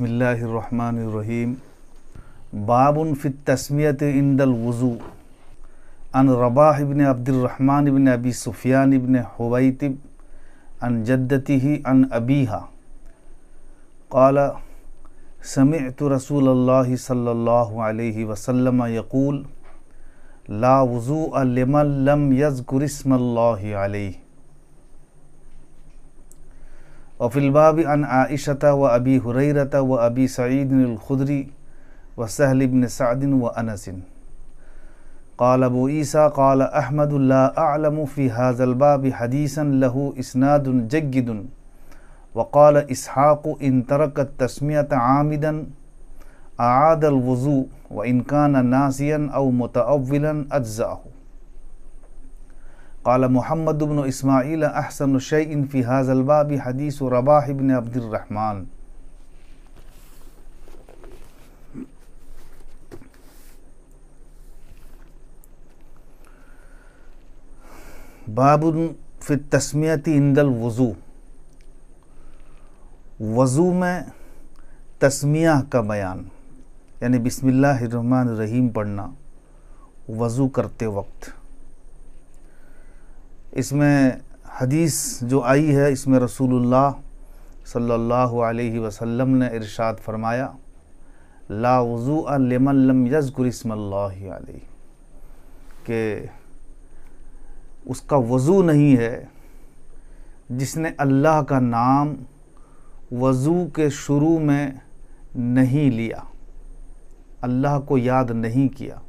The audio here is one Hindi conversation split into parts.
बसमीम बाबन फित तस्मियत इंदल वज़ू अन रबाह इबन अब्दुलरहमान इबन अबी सुफियान इबन हवैतब अन जद्दती अन अबीहा عليه وسلم रसूल لا وضوء لمن ला वज़ू اسم الله عليه وفي الباب عن عائشة وأبي هريرة وأبي سعيد الخدري وسهل بن سعد وأنس قال أبو عيسى قال أحمد لا أعلم في هذا الباب حديثا له إسناد جيد وقال إسحاق إن ترك التسمية عامدا أعاد الوضوء وإن كان ناسيا أو متأولا أجزأه काला मोहम्मद बिन इसमाइल अहसन शैन फ़ी हाजलबाब हदीस रबाह बिन अब्दुलरहमान बाबुन फिर तस्मियती इंदल वज़ू वज़ू में तस्मिया का बयान यानी बिसमीम पढ़ना वज़ू करते वक्त इसमें हदीस जो आई है इसमें रसूलुल्लाह सल्लल्लाहु अलैहि वसल्लम ने इरशाद फरमाया ला वज़ू लमन यज़गुर के उसका वज़ू नहीं है जिसने अल्लाह का नाम वज़ू के शुरू में नहीं लिया अल्लाह को याद नहीं किया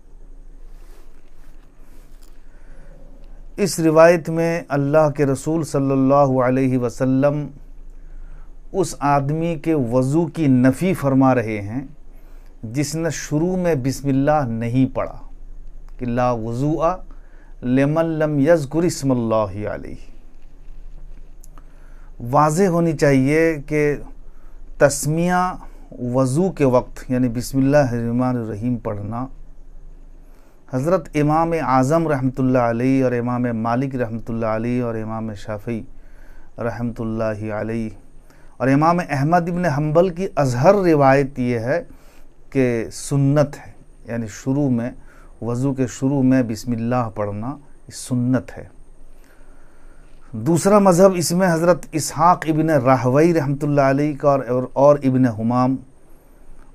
इस रिवायत में अल्लाह के रसूल सल्लल्लाहु अलैहि वसल्लम उस आदमी के वज़ू की नफ़ी फरमा रहे हैं जिसने शुरू में बिस्मिल्लाह नहीं पढ़ा कि ला वज़ूआ आ लेमन लम यज़कुर वाज होनी चाहिए कि तस्मिया वज़ू के वक्त यानी बिस्मिल्लाह रहीम पढ़ना हज़रत इमाम आज़म रहमत अलैह और इमाम मालिक रहमत अलैह और इमाम शाफ़ी रहमत अलैह और इमाम अहमद इबन हम्बल की अजहर रिवायत ये है कि सुन्नत है यानी शुरू में वज़ू के शुरू में बिस्मिल्लाह पढ़ना सुन्नत है दूसरा मज़हब इसमें हज़रत इसहाक़ इबन राहवई रहमत अलैह का और, और इबन हमाम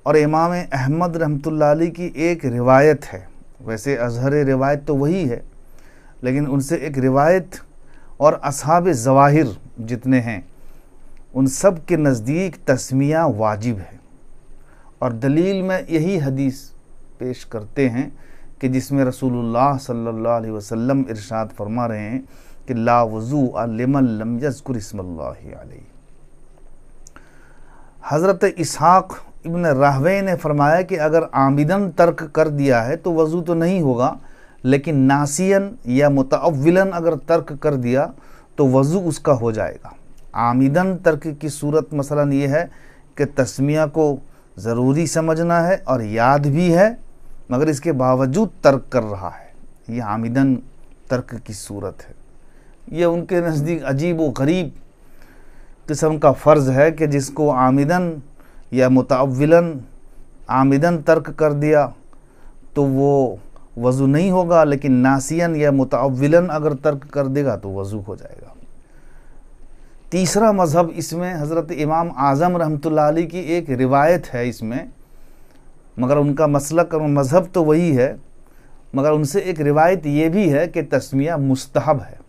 और इमाम अहमद रहमत अलैह की एक रिवायत है वैसे अजहर रिवायत तो वही है लेकिन उनसे एक रिवायत और असहाब जवाहिर जितने हैं उन सब के नज़दीक तस्मिया वाजिब है और दलील में यही हदीस पेश करते हैं कि जिसमें रसूलुल्लाह सल्लल्लाहु अलैहि वसल्लम इरशाद फरमा रहे हैं कि ला वज़ू अलमलम यजकुर हज़रत इसहाक़ इबन राहवे ने फरमाया कि अगर आमिदन तर्क कर दिया है तो वज़ू तो नहीं होगा लेकिन नासियन या मुतविलन अगर तर्क कर दिया तो वज़ू उसका हो जाएगा आमिदन तर्क की सूरत मसला ये है कि तस्मिया को ज़रूरी समझना है और याद भी है मगर इसके बावजूद तर्क कर रहा है यह आमिदन तर्क की सूरत है यह उनके नज़दीक अजीब व गरीब किस्म का फ़र्ज़ है कि जिसको आमिदन या मुताविलन आमदन तर्क कर दिया तो वो वज़ू नहीं होगा लेकिन नासियन या मुताविलन अगर तर्क कर देगा तो वज़ू हो जाएगा तीसरा मज़हब इसमें हज़रत इमाम आज़म रहमत अलैह की एक रिवायत है इसमें मगर उनका मसलक और मज़हब तो वही है मगर उनसे एक रिवायत ये भी है कि तस्मिया मुस्तहब है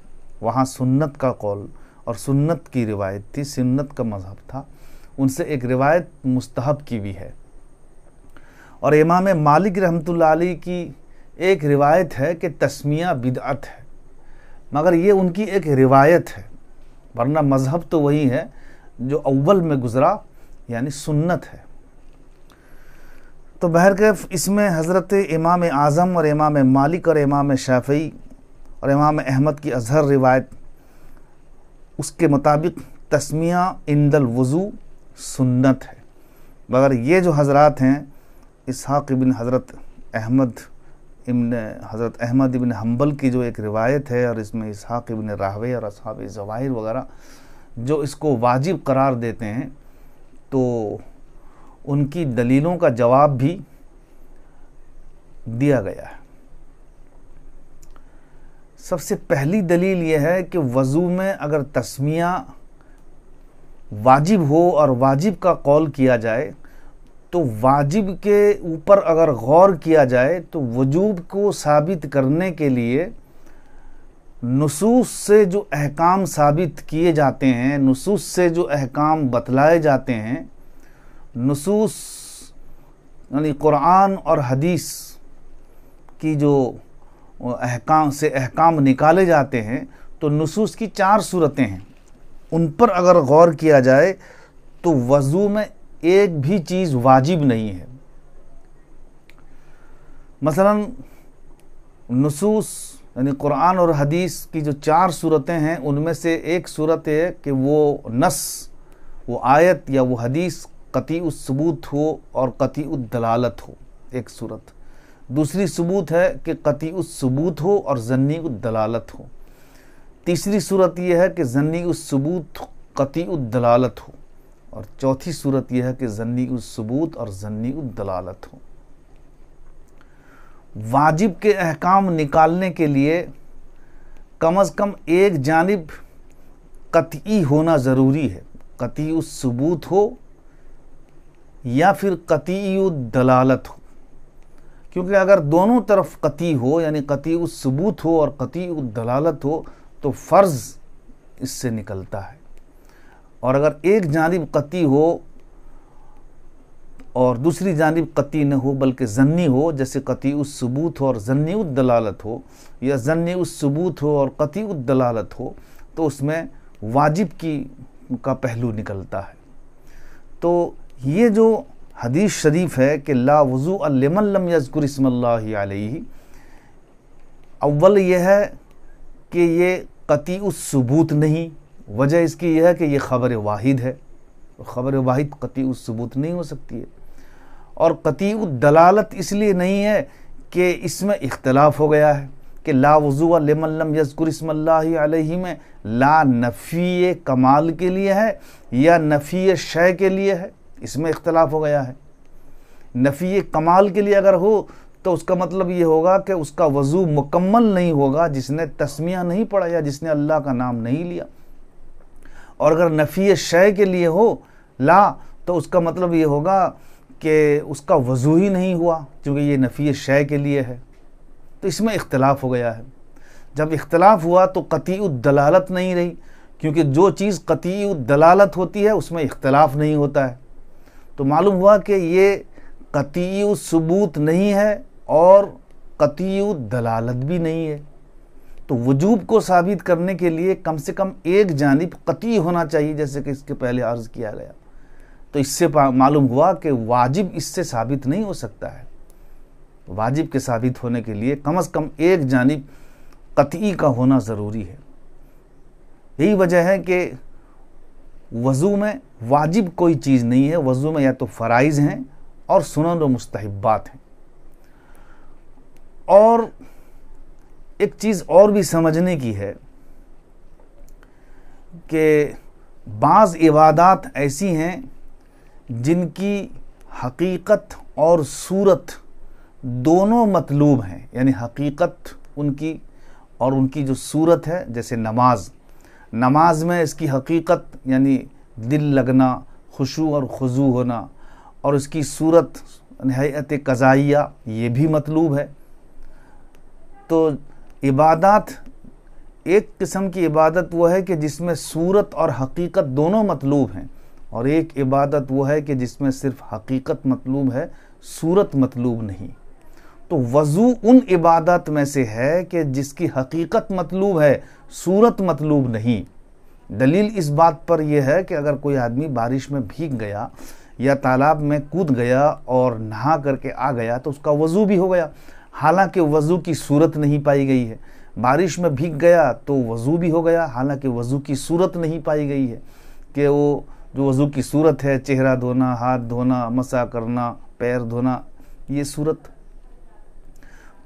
वहाँ सुन्नत का कौल और सुन्नत की रिवायत थी सुन्नत का मज़हब था उनसे एक रिवायत मुस्तहब की भी है और इमाम मालिक रहमतुल्लाह की एक रिवायत है कि तस्मिया बिदअत है मगर ये उनकी एक रिवायत है वरना मज़हब तो वही है जो अव्वल में गुज़रा यानी सुन्नत है तो बहरकैफ इसमें हज़रत इमाम आज़म और इमाम मालिक और इमाम शाफी और इमाम अहमद की अजहर रिवायत उसके मुताबिक तस्मिया इंदल वज़ू सुन्नत है मगर ये जो हज़रात हैं इसहाक़ बिन हज़रत अहमद इबन हज़रत अहमद इबन हम्बल की जो एक रिवायत है और इसमें इसहाक़ इबन राहवे और असहाब ज़वाहिर वगैरह जो इसको वाजिब करार देते हैं तो उनकी दलीलों का जवाब भी दिया गया है सबसे पहली दलील यह है कि वज़ू में अगर तस्मिया वाजिब हो और वाजिब का कॉल किया जाए तो वाजिब के ऊपर अगर गौर किया जाए तो वजूब को साबित करने के लिए नसूस से जो अहकाम साबित किए जाते हैं नसूस से जो अहकाम बतलाए जाते हैं नसूस यानी कुरान और हदीस की जो अहकाम से अहकाम निकाले जाते हैं तो नसूस की चार सूरतें हैं उन पर अगर गौर किया जाए तो वज़ू में एक भी चीज़ वाजिब नहीं है मसलन नसूस यानी कुरान और हदीस की जो चार सूरतें हैं उनमें से एक सूरत है कि वो नस वो आयत या वो हदीस कती सबूत हो और कती दलालत हो एक सूरत दूसरी सबूत है कि कती सबूत हो और जन्नी दलालत हो तीसरी सूरत यह है कि जन्नी उस सबूत कती उदलालत हो और चौथी सूरत यह है कि जन्नी उस सबूत और जन्नी उदलालत हो वाजिब के अहकाम निकालने के लिए कम अज़ कम एक जानब कतई होना ज़रूरी है कतई उस सबूत हो या फिर कतई दलालत हो क्योंकि अगर दोनों तरफ कती हो यानी कती सबूत हो और कती दलालत हो तो फ़र्ज़ इससे निकलता है और अगर एक जानब कती हो और दूसरी जानब कती न हो बल्कि जन्नी हो जैसे कति उस सबूत हो और जन्नी उद दलालत हो या जन्नी उस सबूत हो और उद दलालत हो तो उसमें वाजिब की का पहलू निकलता है तो ये जो हदीस शरीफ है कि ला वज़ू अलमन लम यसकुर अव्वल यह है कि ये कती सबूत नहीं वजह इसकी यह है कि ये ख़बर वाहिद है ख़बर वाहिद कती सबूत नहीं हो सकती है और कती दलालत इसलिए नहीं है कि इसमें इख्तलाफ हो गया है कि ला वज़ू लमल्लम यजकुर में ला नफ़ी कमाल के लिए है या नफ़ी शय के लिए है इसमें इख्तलाफ हो गया है नफ़ी कमाल के लिए अगर हो तो उसका मतलब ये होगा कि उसका वज़ू मुकम्मल नहीं होगा जिसने तस्मिया नहीं पढ़ा या जिसने अल्लाह का नाम नहीं लिया और अगर नफ़ी शय के लिए हो ला तो उसका मतलब ये होगा कि उसका वज़ू ही नहीं हुआ क्योंकि ये नफ़ी शय के लिए है तो इसमें इख्तलाफ हो गया है जब इख्तलाफ हुआ तो कती दलालत नहीं रही क्योंकि जो चीज़ कती दलालत होती है उसमें इख्तलाफ नहीं होता है तो मालूम हुआ कि ये कती सबूत नहीं है और कतीय दलालत भी नहीं है तो वजूब को साबित करने के लिए कम से कम एक जानब कती होना चाहिए जैसे कि इसके पहले अर्ज़ किया गया तो इससे मालूम हुआ कि वाजिब इससे साबित नहीं हो सकता है वाजिब के साबित होने के लिए कम अज़ कम एक जानब कती का होना ज़रूरी है यही वजह है कि वज़ू में वाजिब कोई चीज़ नहीं है वज़ू में या तो फ़राइज़ हैं और सुनन व मुस्तबात हैं और एक चीज़ और भी समझने की है कि बाज़ इबादत ऐसी हैं जिनकी हकीकत और सूरत दोनों मतलूब हैं यानी हकीकत उनकी और उनकी जो सूरत है जैसे नमाज नमाज में इसकी हकीकत यानी दिल लगना खुशू और खजू होना और इसकी सूरत नहायत कज़ाइया ये भी मतलूब है तो इबादत एक किस्म की इबादत वो है कि जिसमें सूरत और हकीकत दोनों मतलूब हैं और एक इबादत वो है कि जिसमें सिर्फ हकीकत मतलूब है सूरत मतलूब नहीं तो वज़ू उन इबादत में से है कि जिसकी हकीकत मतलूब है सूरत मतलूब नहीं दलील इस बात पर यह है कि अगर कोई आदमी बारिश में भीग गया या तालाब में कूद गया और नहा करके आ गया तो उसका वज़ू भी हो गया हालांकि वज़ू की सूरत नहीं पाई गई है बारिश में भीग गया तो वज़ू भी हो गया हालांकि वज़ू की सूरत नहीं पाई गई है कि वो जो वज़ू की सूरत है चेहरा धोना हाथ धोना मसा करना पैर धोना ये सूरत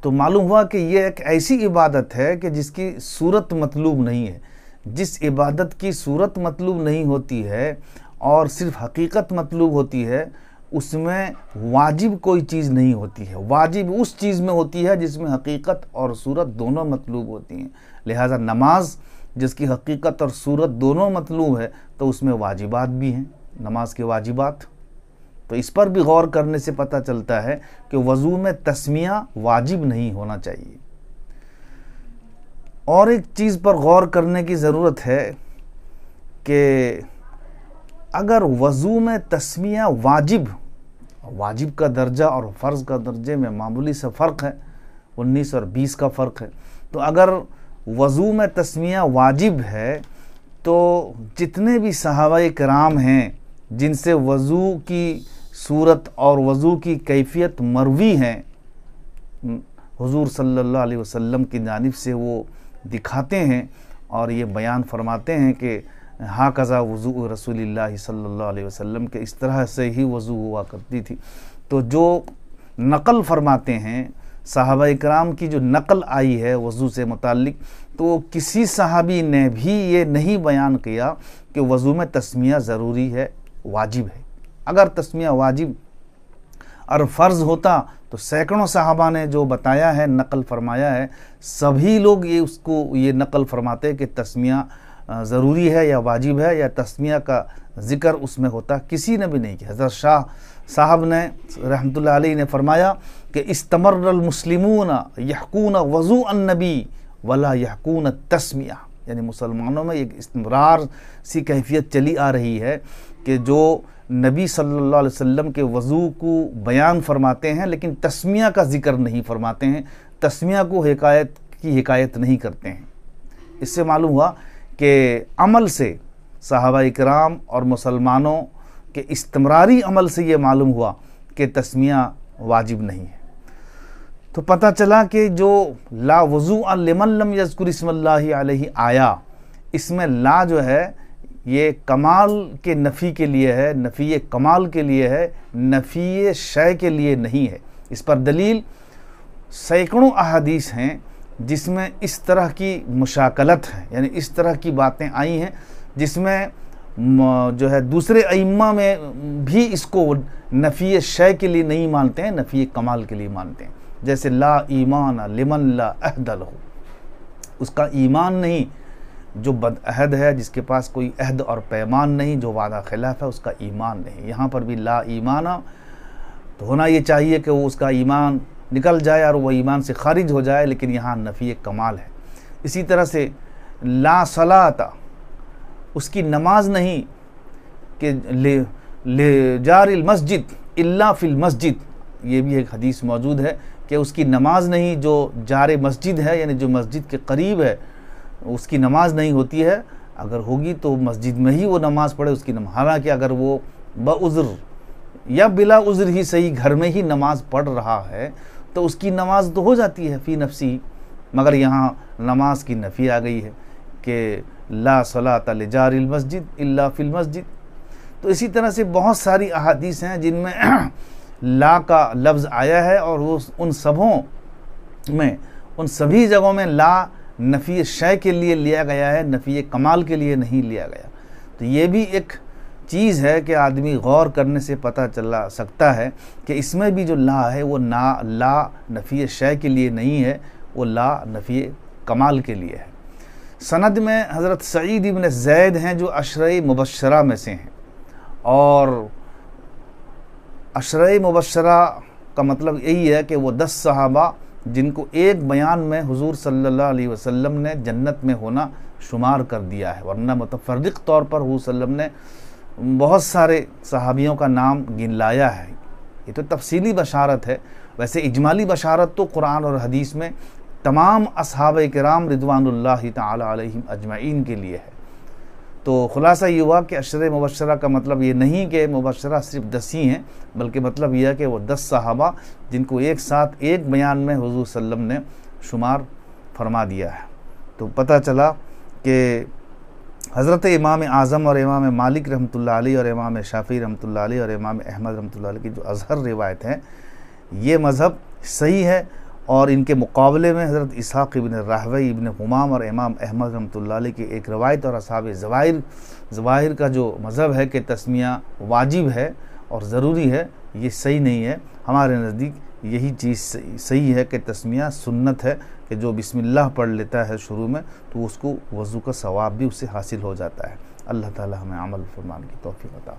तो मालूम हुआ कि यह एक ऐसी इबादत है कि जिसकी सूरत मतलूब नहीं है जिस इबादत की सूरत मतलूब नहीं होती है और सिर्फ हकीकत मतलूब होती है उसमें वाजिब कोई चीज़ नहीं होती है वाजिब उस चीज़ में होती है जिसमें हकीकत और सूरत दोनों मतलूब होती हैं लिहाजा नमाज जिसकी हकीकत और सूरत दोनों मतलूब है तो उसमें वाजिबात भी हैं नमाज के वाजिबात तो इस पर भी गौर करने से पता चलता है कि वज़ू में तस्मिया वाजिब नहीं होना चाहिए और एक चीज़ पर गौर करने की ज़रूरत है कि अगर वज़ू में तस्मिया वाजिब वाजिब का दर्जा और फ़र्ज़ का दर्जे में मामूली से फ़र्क है उन्नीस और बीस का फ़र्क है तो अगर वज़ू में तस्मिया वाजिब है तो जितने भी सहाबा कराम हैं जिनसे वज़ू की सूरत और वज़ू की कैफियत मरवी हैं हुजूर सल्लल्लाहु अलैहि वसल्लम की जानब से वो दिखाते हैं और ये बयान फरमाते हैं कि हाँ कज़ा वज़ू रसूल सल्ला वसम के इस तरह से ही वज़ू हुआ करती थी तो जो नकल फरमाते हैं साहब कराम की जो नकल आई है वज़ू से मुतल तो किसी सहाबी ने भी ये नहीं बयान किया कि वज़ू में तस्मिया ज़रूरी है वाजिब है अगर तस्मिया वाजिब और फ़र्ज़ होता तो सैकड़ों साहबा ने जो बताया है नकल फरमाया है सभी लोग ये उसको ये नकल फरमाते कि तस्मिया ज़रूरी है या वाजिब है या तस्मिया का ज़िक्र उसमें होता किसी ने भी नहीं किया हज़रत शाह साहब ने रहमत लाई ने फरमाया कि इस्तमरमसलिमून यहकून वज़ू नबी वला यहकून तस्मिया यानी मुसलमानों में एक इसमरार सी कैफियत चली आ रही है कि जो नबी सल्लल्लाहु अलैहि वसल्लम के वज़ू को बयान फरमाते हैं लेकिन तस्मिया का ज़िक्र नहीं फरमाते हैं तस्मिया को हकायत की हकायत नहीं करते हैं इससे मालूम हुआ के अमल से सहाबा कराम और मुसलमानों के इस्तमरारी अमल से ये मालूम हुआ कि तस्मिया वाजिब नहीं है तो पता चला कि जो ला वज़ू अमलम यजकुर आया इसमें ला जो है ये कमाल के नफ़ी के लिए है नफ़ी कमाल के लिए है नफ़ी शय के लिए नहीं है इस पर दलील सैकड़ों अहादीस हैं जिसमें इस तरह की मुशाकलत है यानी इस तरह की बातें आई हैं जिसमें जो है दूसरे अइम्मा में भी इसको नफ़ी शय के लिए नहीं मानते हैं नफ़ी कमाल के लिए मानते हैं जैसे ला ईमान लिमन ला अहदल हो उसका ईमान नहीं जो बदअहद है जिसके पास कोई अहद और पैमान नहीं जो वादा खिलाफ है उसका ईमान नहीं यहाँ पर भी ला ईमाना तो होना ये चाहिए कि वो उसका ईमान निकल जाए और वह ईमान से खारिज हो जाए लेकिन यहाँ नफ़ी कमाल है इसी तरह से ला सलाता उसकी नमाज नहीं कि ले ले जारिल मस्जिद इल्ला फिल मस्जिद ये भी एक हदीस मौजूद है कि उसकी नमाज नहीं जो जार मस्जिद है यानी जो मस्जिद के करीब है उसकी नमाज नहीं होती है अगर होगी तो मस्जिद में ही वो नमाज़ पढ़े उसकी नमाज हालाँकि अगर वो बज़्र या बिला उज़्र ही सही घर में ही नमाज़ पढ़ रहा है तो उसकी नमाज तो हो जाती है फ़ी नफसी मगर यहाँ नमाज की नफ़ी आ गई है कि ला सलात जारिल मस्जिद इल्ला फिल मस्जिद तो इसी तरह से बहुत सारी अहादीस हैं जिनमें ला का लफ्ज़ आया है और वो उन सबों में उन सभी जगहों में ला नफ़ी शय के लिए लिया गया है नफ़ी कमाल के लिए नहीं लिया गया तो ये भी एक चीज़ है कि आदमी गौर करने से पता चला सकता है कि इसमें भी जो ला है वो ना ला नफ़ी शय के लिए नहीं है वो ला नफ़ी कमाल के लिए है सनद में हज़रत सईद इबन जैद हैं जो अशर मुबशरा में से हैं और अशर मुबशरा का मतलब यही है कि वो दस सहाबा जिनको एक बयान में हुजूर सल्लल्लाहु अलैहि वसल्लम ने जन्नत में होना शुमार कर दिया है वरना मतफरद तौर पर हजूर ने बहुत सारे सहाबियों का नाम गिन लाया है ये तो तफसीली बशारत है वैसे इजमाली बशारत तो कुरान और हदीस में तमाम असहाब कराम रिदवानल्ला तम अजमाइन के लिए है तो ख़ुलासा ये हुआ कि अशर मुबशर का मतलब ये नहीं कि मुबशर सिर्फ दस ही हैं बल्कि मतलब यह है कि वह दस सहाबा जिनको एक साथ एक बयान में हजू सल्लम ने शुमार फरमा दिया है तो पता चला कि हज़रत इमाम आज़म और इमाम मालिक रहमत अलैह और इमाम शाफ़ी रहमत लाई और इमाम अहमद रहमत अलैह की जो अज़हर रिवायत हैं ये मज़हब सही है और इनके मुकाबले में हज़रत इसाक इबन राहव इबन हमाम और इमाम अहमद रमतल्ला की एक रवायत और असाब ज़वाहिर ज़वाहिर का जो मज़हब है कि तस्मिया वाजिब है और ज़रूरी है ये सही नहीं है हमारे नज़दीक यही चीज़ सही है कि तस्मिया सुन्नत है कि जो बिस्मिल्लाह पढ़ लेता है शुरू में तो उसको वज़ू का सवाब भी उसे हासिल हो जाता है अल्लाह ताला हमें अमल फरमान की तोफ़ी अता